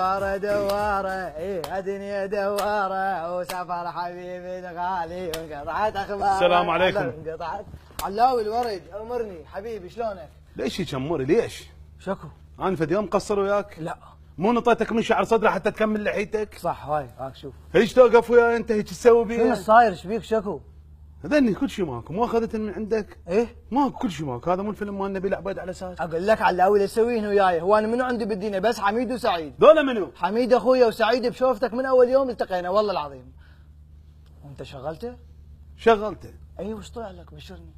دواره دواره إيه، اي الدنيا دواره وسفر حبيبي الغالي وانقطعت اخبار السلام عليكم انقطعت علاوي الورد امرني حبيبي شلونك؟ ليش هيك اموري ليش؟ شكو؟ انا في يوم قصر وياك؟ لا مو نطيتك من شعر صدره حتى تكمل لحيتك؟ صح هاي هاك شوف هيك توقف وياي انت هيك تسوي بيه؟ شنو صاير ايش بيك شكو؟ هذني كل شيء ماكو اخذته من عندك ايه ماكو كل شيء ماكو هذا مو الفيلم مالنا بلا عبيد على اساس اقول لك على الاول اسويه وياي هو انا منو عندي بالدنيا بس حميد وسعيد دول منو حميد اخويا وسعيد بشوفتك من اول يوم التقينا والله العظيم وانت شغلته شغلته اي وش طلع لك بشرني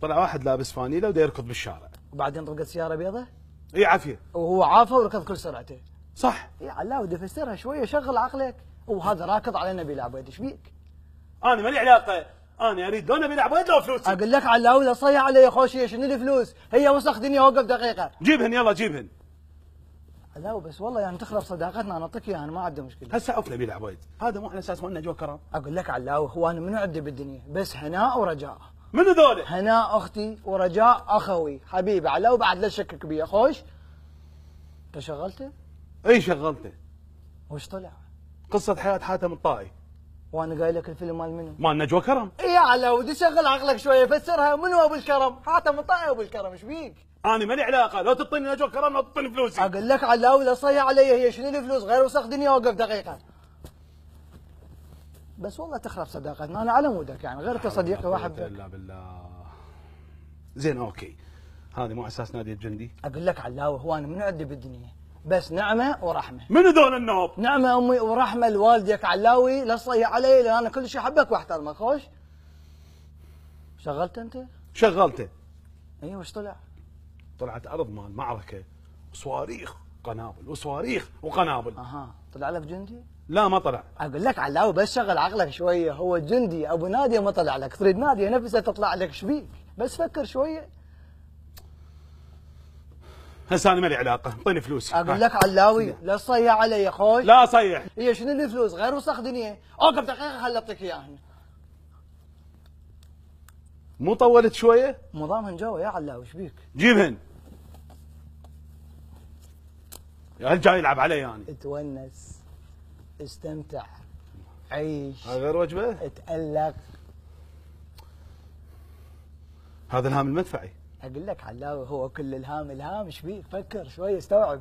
طلع واحد لابس فانيله ودا يركض بالشارع وبعدين طلقت سياره بيضة اي عافيه وهو عافه وركض كل سرعته صح اي علاوي دفسرها شويه شغل عقلك وهذا راكض علينا بلا عبيد ايش بيك انا مالي علاقه انا اريد دونا بيلعب وين لو فلوسي؟ اقول لك على الاولى صيح علي يا خوشي شنو الفلوس؟ هي وسخ دنيا وقف دقيقه جيبهن يلا جيبهن لا بس والله يعني تخرب صداقتنا انا اعطيك اياها انا ما عندي مشكله هسه عفله بيه العبيد هذا مو على اساس مو انه جو كرم اقول لك على انا منو عندي بالدنيا بس هناء ورجاء منو ذولا؟ هناء اختي ورجاء اخوي حبيبي على بعد لا تشكك بي خوش انت شغلته؟ اي شغلته وش طلع؟ قصه حياه حاتم الطائي وانا قايل لك الفيلم مال منو؟ مال نجوى كرم اي على ودي شغل عقلك شويه فسرها منو ابو الكرم؟ حاتم مطايا ابو الكرم ايش بيك؟ انا مالي علاقه لو تعطيني نجوى كرم لو تعطيني فلوسي اقول لك علاوي لا صيح علي هي شنو الفلوس غير وسخ دنيا وقف دقيقه بس والله تخرب صداقتنا انا على مودك يعني غير صديقي واحبك لا بالله زين اوكي هذه مو اساس نادي الجندي اقول لك علاوي هو انا من عندي بالدنيا بس نعمه ورحمه من ذول النوب؟ نعمه امي ورحمه لوالدك علاوي لا تصيح علي لان انا كل شيء احبك واحترمك خوش شغلته انت؟ شغلته اي وش طلع؟ طلعت ارض مال معركه وصواريخ قنابل وصواريخ وقنابل اها طلع لك جندي؟ لا ما طلع اقول لك علاوي بس شغل عقلك شويه هو جندي ابو ناديه ما طلع لك تريد ناديه نفسها تطلع لك شبيك بس فكر شويه هسه انا ما لي علاقه اعطيني فلوس اقول لك علاوي لا تصيح علي يا اخوي لا صيح هي شنو الفلوس غير وسخ دنيا اوقف دقيقه خل اعطيك اياهن مو طولت شويه؟ مو ضامن جوا يا علاوي ايش بيك؟ جيبهن يا هل جاي يلعب علي يعني تونس استمتع عيش هذا غير وجبه؟ اتألق هذا الهام المدفعي اقول لك علاوي هو كل الهام الهام ايش بيك فكر شوي استوعب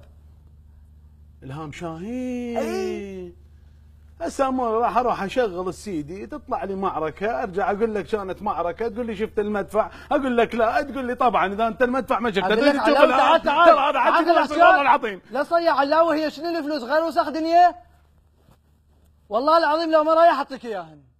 الهام شاهين اي هسه راح اروح اشغل السي دي تطلع لي معركه ارجع اقول لك كانت معركه تقول لي شفت المدفع اقول لك لا تقول لي طبعا اذا انت المدفع ما شفته تقول لي شوف تعال تعال تعال والله العظيم لا صيع علاوي هي شنو الفلوس غير وسخ دنيا والله العظيم لو ما رايح اعطيك اياهن